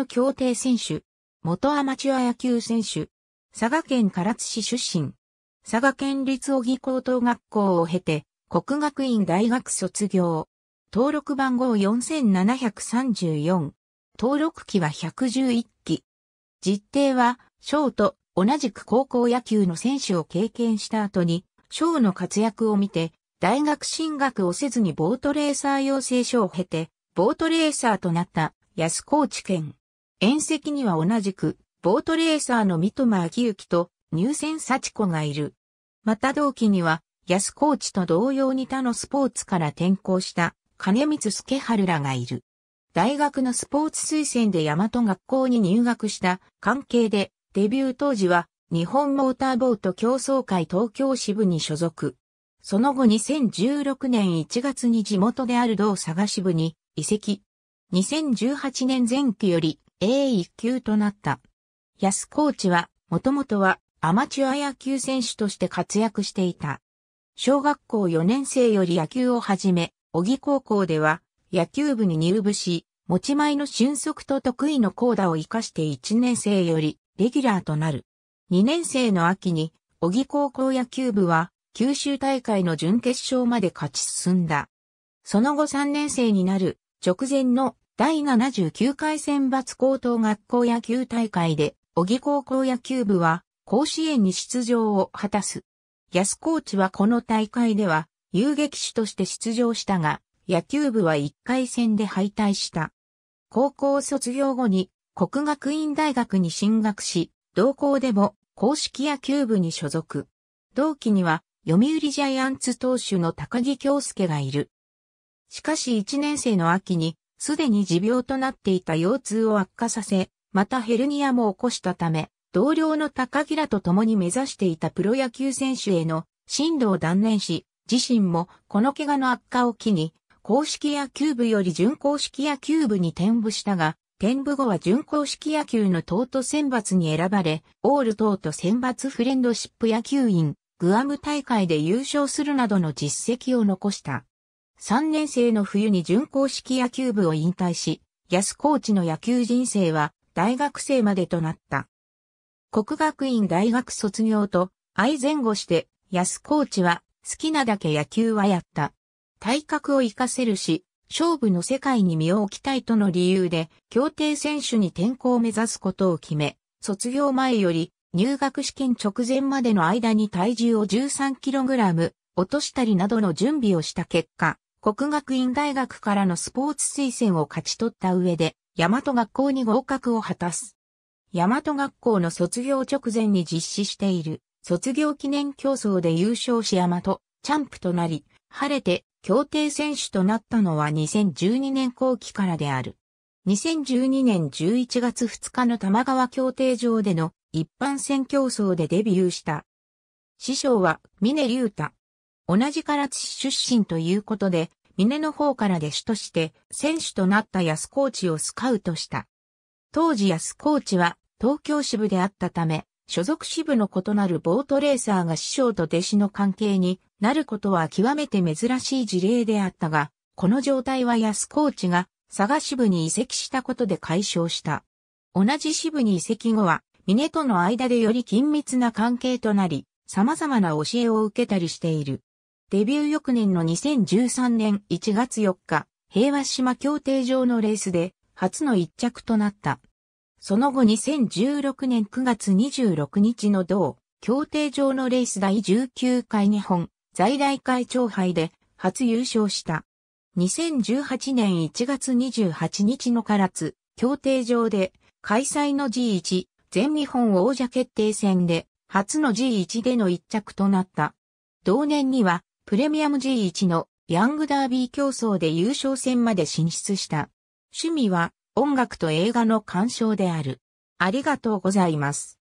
の協定選手、元アマチュア野球選手、佐賀県唐津市出身、佐賀県立小木高等学校を経て、国学院大学卒業。登録番号4734。登録期は111期。実定は、ーと同じく高校野球の選手を経験した後に、ーの活躍を見て、大学進学をせずにボートレーサー養成所を経て、ボートレーサーとなった安高知県。縁石には同じく、ボートレーサーの三笘明之と入選幸子がいる。また同期には、安コーチと同様に他のスポーツから転校した金光助春らがいる。大学のスポーツ推薦で大和学校に入学した関係で、デビュー当時は日本モーターボート競争会東京支部に所属。その後2016年1月に地元である同佐賀支部に移籍。2018年前期より A1 級となった。安コーチは、もともとはアマチュア野球選手として活躍していた。小学校4年生より野球を始め、小木高校では野球部に入部し、持ち前の俊足と得意の高打を活かして1年生よりレギュラーとなる。2年生の秋に、小木高校野球部は九州大会の準決勝まで勝ち進んだ。その後3年生になる直前の第79回選抜高等学校野球大会で、小木高校野球部は甲子園に出場を果たす。安コーチはこの大会では遊撃手として出場したが、野球部は1回戦で敗退した。高校卒業後に国学院大学に進学し、同校でも公式野球部に所属。同期には読売ジャイアンツ投手の高木京介がいる。しかし1年生の秋にすでに持病となっていた腰痛を悪化させ、またヘルニアも起こしたため、同僚の高木らと共に目指していたプロ野球選手への進路を断念し、自身もこの怪我の悪化を機に、公式野球部より準公式野球部に転部したが、転部後は準公式野球の東都選抜に選ばれ、オール東都選抜フレンドシップ野球員、グアム大会で優勝するなどの実績を残した。3年生の冬に準公式野球部を引退し、安コーチの野球人生は大学生までとなった。国学院大学卒業と相前後して安コーチは好きなだけ野球はやった。体格を活かせるし、勝負の世界に身を置きたいとの理由で、協定選手に転校を目指すことを決め、卒業前より入学試験直前までの間に体重を 13kg 落としたりなどの準備をした結果、国学院大学からのスポーツ推薦を勝ち取った上で、大和学校に合格を果たす。大和学校の卒業直前に実施している卒業記念競争で優勝し大和、チャンプとなり、晴れて協定選手となったのは2012年後期からである。2012年11月2日の玉川協定場での一般選競争でデビューした。師匠は峰竜太。同じ唐津市出身ということで、峰の方から弟子として選手となった安コーチをスカウトした。当時安コーチは東京支部であったため、所属支部の異なるボートレーサーが師匠と弟子の関係になることは極めて珍しい事例であったが、この状態は安コーチが佐賀支部に移籍したことで解消した。同じ支部に移籍後は、峰との間でより緊密な関係となり、様々な教えを受けたりしている。デビュー翌年の2013年1月4日、平和島協定場のレースで初の一着となった。その後2016年9月26日の同、協定場のレース第19回日本、在来会長杯で初優勝した。2018年1月28日の唐津、協定場で開催の G1、全日本王者決定戦で初の G1 での一着となった。同年にはプレミアム G1 のヤングダービー競争で優勝戦まで進出した。趣味は音楽と映画の鑑賞である。ありがとうございます。